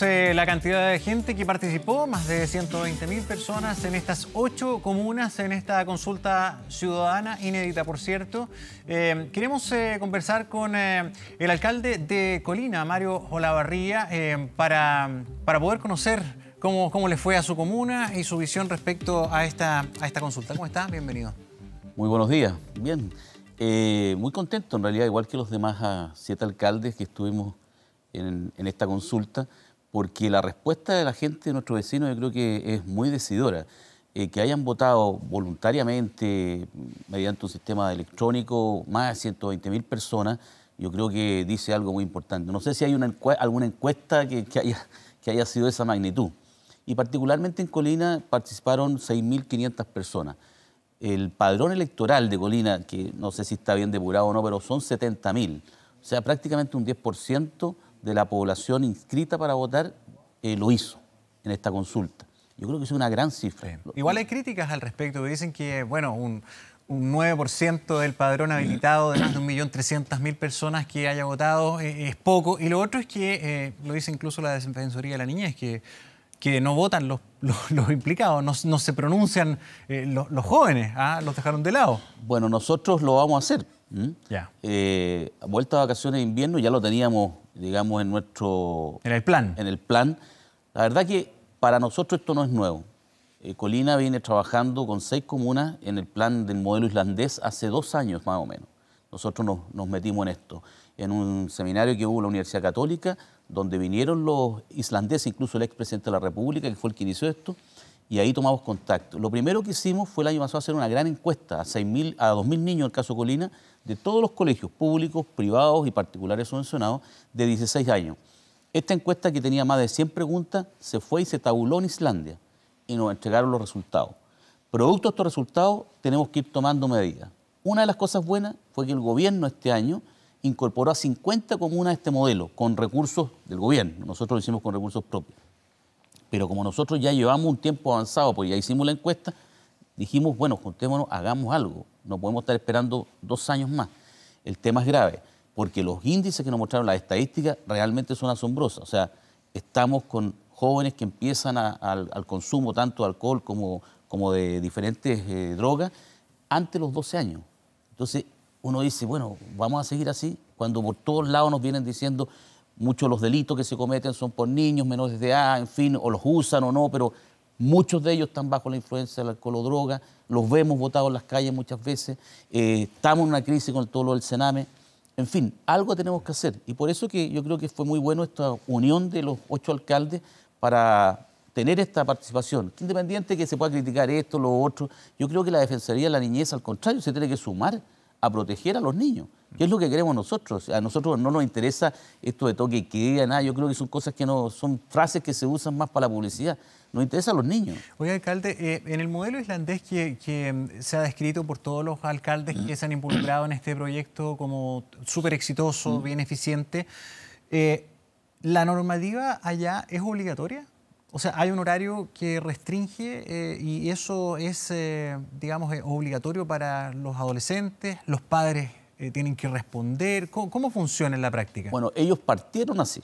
la cantidad de gente que participó, más de 120.000 personas en estas ocho comunas, en esta consulta ciudadana, inédita por cierto. Eh, queremos eh, conversar con eh, el alcalde de Colina, Mario Olavarría, para, poder conocer cómo, le fue a su comuna y su visión respecto a esta, a esta consulta. ¿Cómo está? Bienvenido. Muy buenos días. Bien. muy contento en realidad, igual que los demás siete alcaldes que estuvimos en esta consulta porque la respuesta de la gente de nuestro vecino yo creo que es muy decidora. Eh, que hayan votado voluntariamente mediante un sistema electrónico más de 120 mil personas, yo creo que dice algo muy importante. No sé si hay alguna encuesta que, haya, que haya sido de esa magnitud. Y particularmente en Colina participaron 6.500 personas. El padrón electoral de Colina, que no sé si está bien depurado o no, pero son 70.000. O sea, prácticamente un 10% de la población inscrita para votar eh, lo hizo en esta consulta. Yo creo que es una gran cifra. Igual hay críticas al respecto, que dicen que, bueno, un, 9% del padrón habilitado de más de 1.300.000 personas que haya votado eh, es poco. Y lo otro es que, eh, lo dice incluso la Defensoría de la Niñez, que, que no votan los, implicados, no, se pronuncian los, jóvenes, ¿ah? los dejaron de lado. Bueno, nosotros lo vamos a hacer. Ya. vuelta a vacaciones de invierno ya lo teníamos digamos, en nuestro... En el plan. En el plan. La verdad que para nosotros esto no es nuevo. Eh, Colina viene trabajando con seis comunas en el plan del modelo islandés hace dos años más o menos. Nosotros nos, metimos en esto, en un seminario que hubo en la Universidad Católica, donde vinieron los islandeses, incluso el ex presidente de la República, que fue el que inició esto, y ahí tomamos contacto. Lo primero que hicimos fue el año pasado hacer una gran encuesta a, 6 a 2.000 niños, en el caso Colina, de todos los colegios públicos, privados y particulares subvencionados de 16 años. Esta encuesta que tenía más de 100 preguntas se fue y se tabuló en Islandia y nos entregaron los resultados. Producto de estos resultados tenemos que ir tomando medidas. Una de las cosas buenas fue que el gobierno este año incorporó a 50 comunas a este modelo con recursos del gobierno. Nosotros lo hicimos con recursos propios. Pero como nosotros ya llevamos un tiempo avanzado, porque ya hicimos la encuesta, dijimos, bueno, juntémonos, hagamos algo no podemos estar esperando dos años más. El tema es grave, porque los índices que nos mostraron las estadísticas realmente son asombrosos O sea, estamos con jóvenes que empiezan al, consumo tanto de alcohol como, como de diferentes eh, drogas antes de los 12 años. Entonces, uno dice, bueno, vamos a seguir así, cuando por todos lados nos vienen diciendo muchos de los delitos que se cometen son por niños menores de edad, en fin, o los usan o no, pero Muchos de ellos están bajo la influencia del alcohol o droga, los vemos votados en las calles muchas veces, eh, estamos en una crisis con todo lo del cename. En fin, algo tenemos que hacer. Y por eso que yo creo que fue muy bueno esta unión de los ocho alcaldes para tener esta participación. Independiente que se pueda criticar esto, lo otro, yo creo que la Defensoría de la Niñez, al contrario, se tiene que sumar a proteger a los niños. ¿Qué es lo que queremos nosotros. A nosotros no nos interesa esto de toque y queda, nada. Yo creo que son cosas que no, son frases que se usan más para la publicidad. Nos interesa a los niños. Oye, alcalde, eh, en el modelo islandés que, mm, se ha descrito por todos los alcaldes que se han involucrado en este proyecto como súper exitoso, mm. bien eficiente, eh, ¿la normativa allá es obligatoria? O sea, hay un horario que restringe eh, y eso es, digamos, obligatorio para los adolescentes, los padres eh, tienen que responder? ¿Cómo, funciona en la práctica? Bueno, ellos partieron así.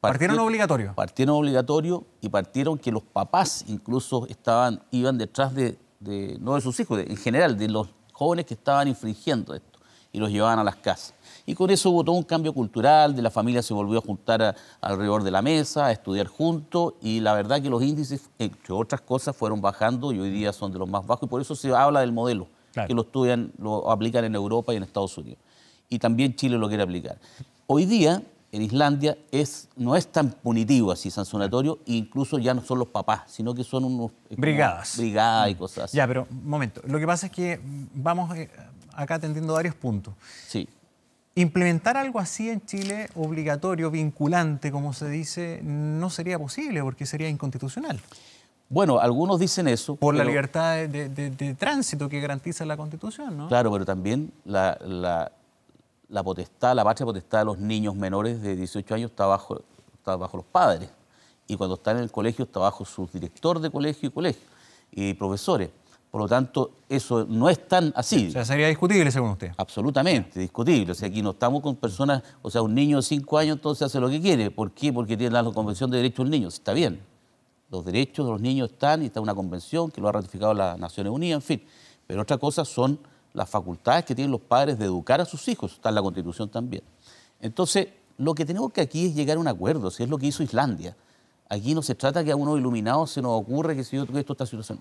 Partieron, obligatorio. Partieron obligatorio y partieron que los papás incluso estaban, iban detrás de, no de sus hijos, en general, de los jóvenes que estaban infringiendo esto y los llevaban a las casas. Y con eso hubo todo un cambio cultural, de la familia se volvió a juntar alrededor de la mesa, a estudiar juntos, y la verdad que los índices, entre otras cosas, fueron bajando y hoy día son de los más bajos, y por eso se habla del modelo que lo estudian, lo aplican en Europa y en Estados Unidos. Y también Chile lo quiere aplicar. Hoy día, en Islandia, es, no es tan punitivo así sancionatorio, incluso ya no son los papás, sino que son unos... Brigadas. Brigadas y mm. cosas así. Ya, pero un momento. Lo que pasa es que vamos eh, acá atendiendo varios puntos. Sí. Implementar algo así en Chile, obligatorio, vinculante, como se dice, no sería posible porque sería inconstitucional. Bueno, algunos dicen eso. Por la libertad de, tránsito que garantiza la Constitución, ¿no? Claro, pero también la, potestad, la patria potestad de los niños menores de 18 años está bajo, está bajo los padres. Y cuando están en el colegio está bajo su director de colegio y colegio y profesores. Por lo tanto, eso no es tan así. O sea, sería discutible según usted. Absolutamente, discutible. O sea, aquí no estamos con personas, o sea, un niño de 5 años entonces hace lo que quiere. ¿Por qué? Porque tiene la Convención de Derechos del Niño. Está bien, los derechos de los niños están y está una convención que lo ha ratificado las Naciones Unidas, en fin. Pero otra cosa son las facultades que tienen los padres de educar a sus hijos, está en la Constitución también. Entonces, lo que tenemos que aquí es llegar a un acuerdo, si es lo que hizo Islandia. Aquí no se trata que a uno iluminado se nos ocurre que si yo esto esta situación.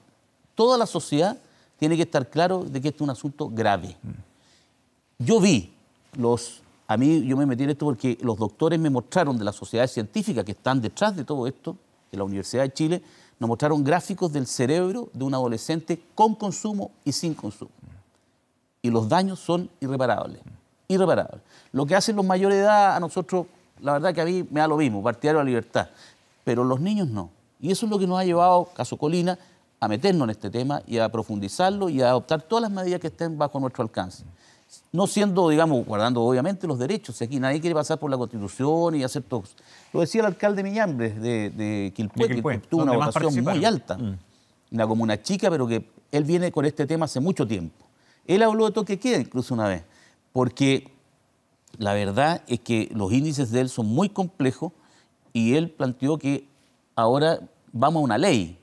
Toda la sociedad tiene que estar claro de que esto es un asunto grave. Mm. Yo vi los a mí yo me metí en esto porque los doctores me mostraron de las sociedades científicas que están detrás de todo esto de la Universidad de Chile, nos mostraron gráficos del cerebro de un adolescente con consumo y sin consumo. Y los daños son irreparables, irreparables. Lo que hacen los mayores de edad a nosotros, la verdad que a mí me da lo mismo, partidario de la libertad, pero los niños no. Y eso es lo que nos ha llevado, caso Colina, a meternos en este tema y a profundizarlo y a adoptar todas las medidas que estén bajo nuestro alcance no siendo, digamos, guardando obviamente los derechos. Aquí nadie quiere pasar por la Constitución y hacer todo. Lo decía el alcalde Miñambres de, de que tuvo una votación muy alta. Como mm. Una chica, pero que él viene con este tema hace mucho tiempo. Él habló de que queda incluso una vez, porque la verdad es que los índices de él son muy complejos y él planteó que ahora vamos a una ley.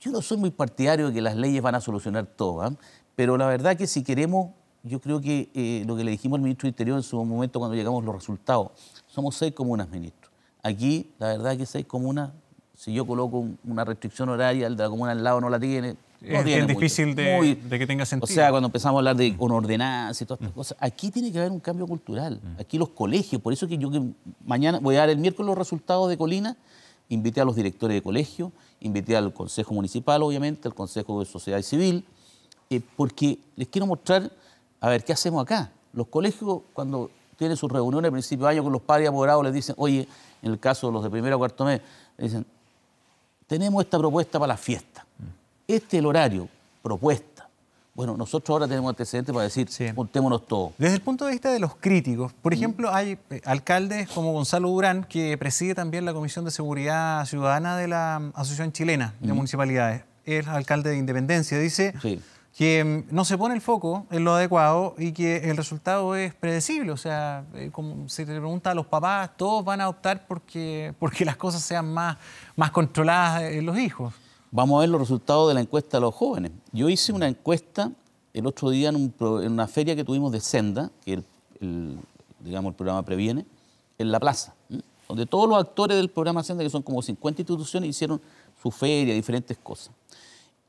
Yo no soy muy partidario de que las leyes van a solucionar todo, ¿ah? pero la verdad que si queremos yo creo que eh, lo que le dijimos al ministro del Interior en su momento cuando llegamos los resultados, somos seis comunas, ministro. Aquí, la verdad que seis comunas, si yo coloco una restricción horaria, el de la comuna al lado no la tiene. es difícil de, que tenga sentido. O sea, cuando empezamos a hablar de con ordenanza y todas estas mm. cosas, aquí tiene que haber un cambio cultural. Mm. Aquí los colegios, por eso que yo mañana voy a dar el miércoles los resultados de Colina, invité a los directores de colegios, invité al Consejo Municipal, obviamente, al Consejo de Sociedad Civil, eh, porque les quiero mostrar a ver, ¿qué hacemos acá? Los colegios, cuando tienen sus reuniones a principio de año con los padres y les dicen, oye, en el caso de los de primero a cuarto mes, les dicen, tenemos esta propuesta para la fiesta. Mm. Este es el horario, propuesta. Bueno, nosotros ahora tenemos antecedentes para decir, montémonos juntémonos todos. Desde el punto de vista de los críticos, por mm. ejemplo, hay eh, alcaldes como Gonzalo Durán, que preside también la Comisión de Seguridad Ciudadana de la Asociación Chilena de mm. Municipalidades. Es alcalde de Independencia. Dice, que mm, no se pone el foco en lo adecuado y que el resultado es predecible. O sea, eh, como se le pregunta a los papás, todos van a optar porque, porque las cosas sean más, más controladas eh, en los hijos. Vamos a ver los resultados de la encuesta de los jóvenes. Yo hice una encuesta el otro día en, una feria que tuvimos de Senda, que el, digamos, el programa previene, en la plaza, donde todos los actores del programa Senda, que son como 50 instituciones, hicieron su feria, diferentes cosas.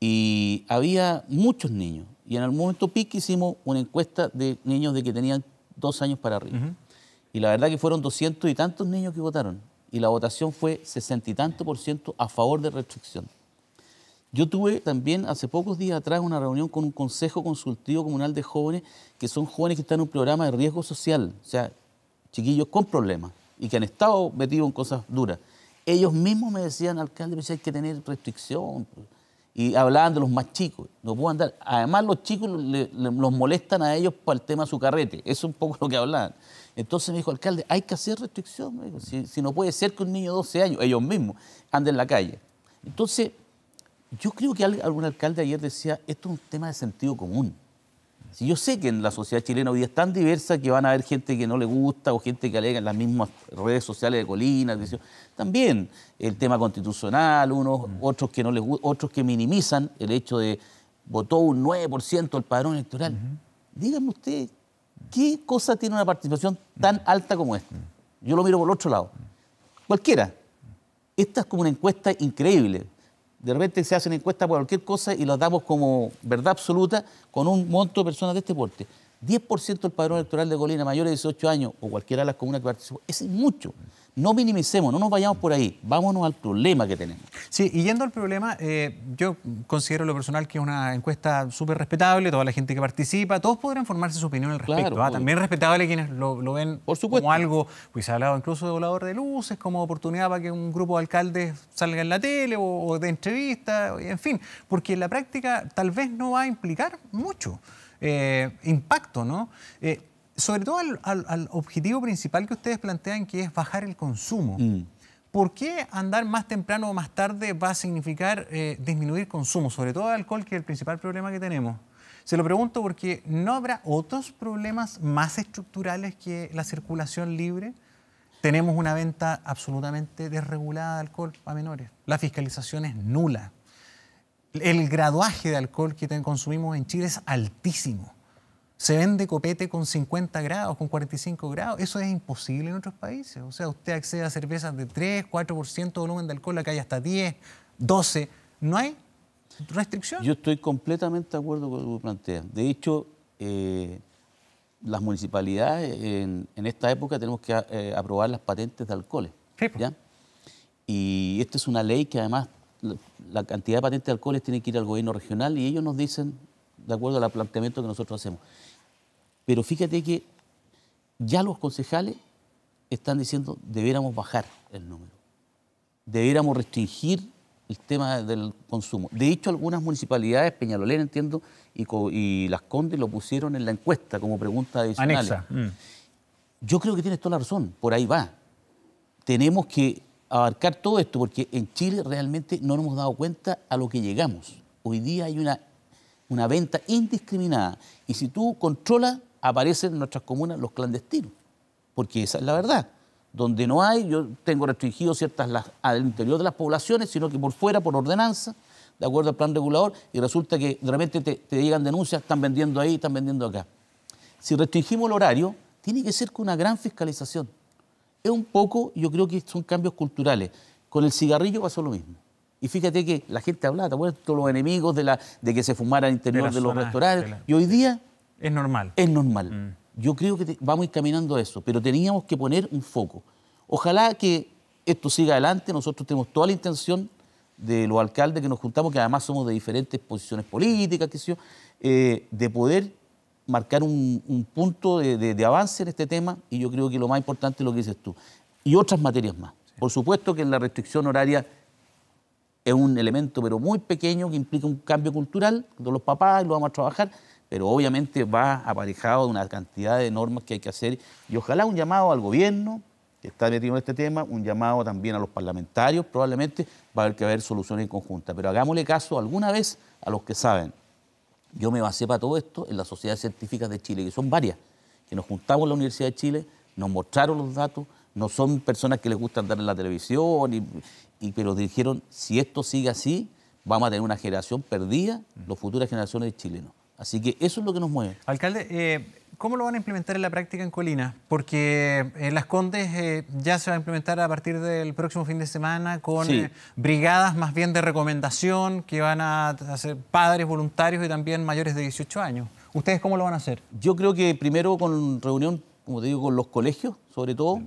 Y había muchos niños. Y en el momento PIC hicimos una encuesta de niños de que tenían dos años para arriba. Y la verdad que fueron doscientos y tantos niños que votaron. Y la votación fue sesenta y tanto por ciento a favor de restricción. Yo tuve también hace pocos días atrás una reunión con un consejo consultivo comunal de jóvenes que son jóvenes que están en un programa de riesgo social, o sea, chiquillos con problemas y que han estado metidos en cosas duras. Ellos mismos me decían, alcalde, que hay que tener restricción y hablaban de los más chicos, no puedo andar. Además, los chicos los molestan a ellos por el tema de su carrete, eso es un poco lo que hablaban. Entonces me dijo, alcalde, hay que hacer restricción, si, no puede ser que un niño de 12 años, ellos mismos, ande en la calle. Entonces, yo creo que algún alcalde ayer decía, esto es un tema de sentido común. Si yo sé que en la sociedad chilena hoy es tan diversa que van a haber gente que no le gusta o gente que alega en las mismas redes sociales de colinas. también el tema constitucional, unos, mm. otros que no otros que minimizan el hecho de votó un 9% el padrón electoral. Díganme usted, ¿qué cosa tiene una participación mm. tan alta como esta? Mm. Yo lo miro por el otro lado. Cualquiera. Esta es como una encuesta increíble. De repente se hacen encuestas por cualquier cosa y las damos como verdad absoluta con un monto de personas de este porte. 10% del padrón electoral de Colina mayores de 18 años o cualquiera de las comunas que participó es mucho no minimicemos, no nos vayamos por ahí, vámonos al problema que tenemos. Sí, y yendo al problema, eh, yo considero lo personal que es una encuesta súper respetable, toda la gente que participa, todos podrán formarse su opinión al respecto. Claro, ¿ah? También respetable quienes lo, ven por supuesto. como algo, pues se ha hablado incluso de volador de luces, como oportunidad para que un grupo de alcaldes salga en la tele o, de entrevista, en fin, porque en la práctica tal vez no va a implicar mucho. Eh, impacto, ¿no? Eh, sobre todo al, objetivo principal que ustedes plantean, que es bajar el consumo. Mm. ¿Por qué andar más temprano o más tarde va a significar disminuir eh, disminuir consumo, sobre todo el alcohol, que es el principal problema que tenemos? Se lo pregunto porque ¿no habrá otros problemas más estructurales que la circulación libre? Tenemos una venta absolutamente desregulada de alcohol a menores. La fiscalización es nula. El graduaje de alcohol que consumimos en Chile es altísimo se vende copete con 50 grados, con 45 grados. Eso es imposible en otros países. O sea, usted accede a cervezas de 3, 4% de volumen de alcohol, acá hay hasta 10, 12. No hay restricción. Yo estoy completamente de acuerdo con lo que plantea. De hecho, eh, las municipalidades en, esta época tenemos que eh, aprobar las patentes de alcoholes. Y esta es una ley que además la, la cantidad de patentes de alcoholes tiene que ir al gobierno regional y ellos nos dicen, de acuerdo al planteamiento que nosotros hacemos, pero fíjate que ya los concejales están diciendo debiéramos bajar el número, debiéramos restringir el tema del consumo. De hecho, algunas municipalidades, Peñalolén entiendo, y, Las Condes lo pusieron en la encuesta como pregunta adicional. Anexa. Mm. Yo creo que tienes toda la razón, por ahí va. Tenemos que abarcar todo esto porque en Chile realmente no nos hemos dado cuenta a lo que llegamos. Hoy día hay una, una venta indiscriminada y si tú controlas aparecen en nuestras comunas los clandestinos, porque esa es la verdad. Donde no hay, yo tengo restringido ciertas las, al interior de las poblaciones, sino que por fuera, por ordenanza, de acuerdo al plan regulador, y resulta que realmente te, te llegan denuncias, están vendiendo ahí, están vendiendo acá. Si restringimos el horario, tiene que ser con una gran fiscalización. Es un poco, yo creo que son cambios culturales. Con el cigarrillo pasó lo mismo. Y fíjate que la gente hablaba, ¿te acuerdas? Todos los enemigos de, la, de que se fumara al interior de, los restaurantes. Y hoy día es normal. Es normal. Mm. Yo creo que vamos a caminando a eso, pero teníamos que poner un foco. Ojalá que esto siga adelante, nosotros tenemos toda la intención de los alcaldes que nos juntamos, que además somos de diferentes posiciones políticas, eh, de poder marcar un, punto de, avance en este tema y yo creo que lo más importante es lo que dices tú. Y otras materias más. Por supuesto que la restricción horaria es un elemento, pero muy pequeño, que implica un cambio cultural, de los papás, lo vamos a trabajar, pero obviamente va aparejado de una cantidad de normas que hay que hacer y ojalá un llamado al gobierno que está metido en este tema, un llamado también a los parlamentarios, probablemente va a haber que haber soluciones en conjunta, pero hagámosle caso alguna vez a los que saben. Yo me basé para todo esto en las sociedades científicas de Chile, que son varias, que nos juntamos en la Universidad de Chile, nos mostraron los datos, no son personas que les gusta andar en la televisión, y, pero dijeron, si esto sigue así, vamos a tener una generación perdida, mm. las futuras generaciones de chilenos. Así que eso es lo que nos mueve. Alcalde, eh, ¿cómo lo van a implementar en la práctica en Colina? Porque en eh, Las Condes eh, ya se va a implementar a partir del próximo fin de semana con brigadas más bien de recomendación que van a hacer padres voluntarios y también mayores de 18 años. ¿Ustedes cómo lo van a hacer? Yo creo que primero con reunión, como te digo, con los colegios, sobre todo.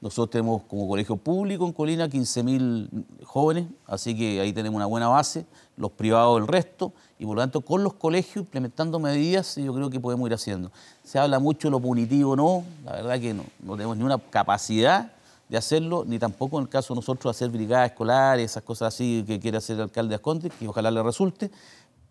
Nosotros tenemos como colegio público en Colina 15.000 jóvenes, así que ahí tenemos una buena base los privados el resto, y por lo tanto con los colegios implementando medidas yo creo que podemos ir haciendo. Se habla mucho de lo punitivo, no, la verdad que no, tenemos ni una capacidad de hacerlo, ni tampoco en el caso de nosotros hacer brigadas escolares, esas cosas así que quiere hacer el alcalde Asconte, que ojalá le resulte.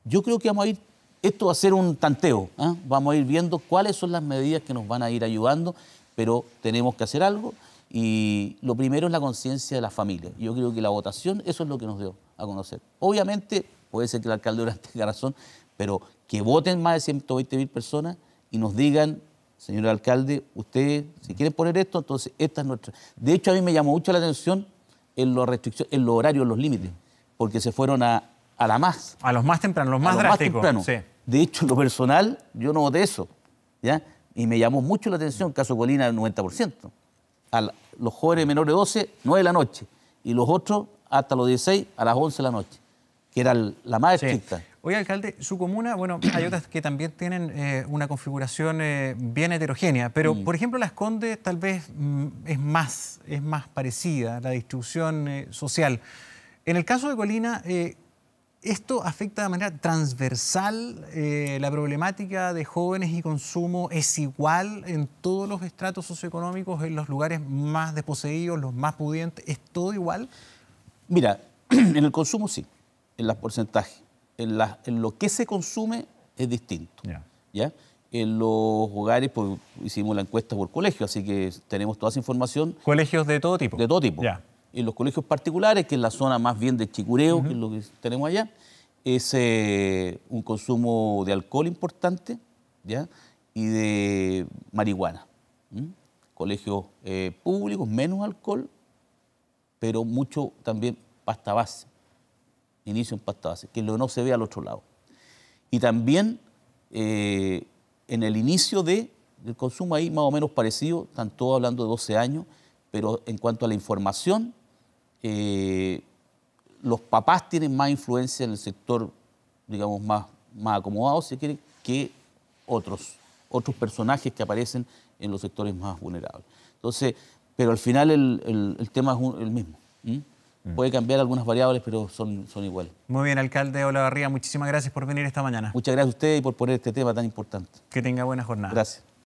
Yo creo que vamos a ir, esto va a ser un tanteo, ¿ah? vamos a ir viendo cuáles son las medidas que nos van a ir ayudando, pero tenemos que hacer algo. Y lo primero es la conciencia de la familia. Yo creo que la votación, eso es lo que nos dio a conocer. Obviamente, puede ser que el alcalde Durante tenga razón, pero que voten más de 120 mil personas y nos digan, señor alcalde, ustedes, si quieren poner esto, entonces esta es nuestra. De hecho, a mí me llamó mucho la atención en los, horarios, en los límites, porque se fueron a, a la más. A los más tempranos, los más a los drásticos. De hecho, lo personal, yo no voté eso, Y me llamó mucho la atención, caso Colina, el 90% a los jóvenes menores de 12, 9 de la noche, y los otros hasta los 16 a las 11 de la noche, que era la más estricta. Oye, alcalde, su comuna, bueno, hay otras que también tienen eh, una configuración eh, bien heterogénea, pero mm. por ejemplo Las Condes tal vez mm, es, más, es más parecida a la distribución eh, social. En el caso de Colina, esto afecta de manera transversal eh, la problemática de jóvenes y consumo es igual en todos los estratos socioeconómicos, en los lugares más desposeídos, los más pudientes, es todo igual. Mira, en el consumo sí, en los porcentajes, en, en lo que se consume es distinto. ¿ya? En los hogares, pues, hicimos la encuesta por colegio, así que tenemos toda esa información. Colegios de todo tipo. De todo tipo. ya en los colegios particulares, que es la zona más bien de chicureo, que es lo que tenemos allá, es eh, un consumo de alcohol importante ¿ya? y de marihuana. Colegios eh, públicos, menos alcohol, pero mucho también pasta base, inicio en pasta base, que lo no se ve al otro lado. Y también eh, en el inicio del consumo ahí más o menos parecido, están todos hablando de 12 años, pero en cuanto a la información, eh, los papás tienen más influencia en el sector, digamos, más, más acomodado, si quiere, que otros, otros personajes que aparecen en los sectores más vulnerables. Entonces, pero al final el, tema es el mismo. Mm. Puede cambiar algunas variables, pero son, son iguales. Muy bien, alcalde Olavarría, muchísimas gracias por venir esta mañana. Muchas gracias a usted y por poner este tema tan importante. Que tenga buena jornada. Gracias.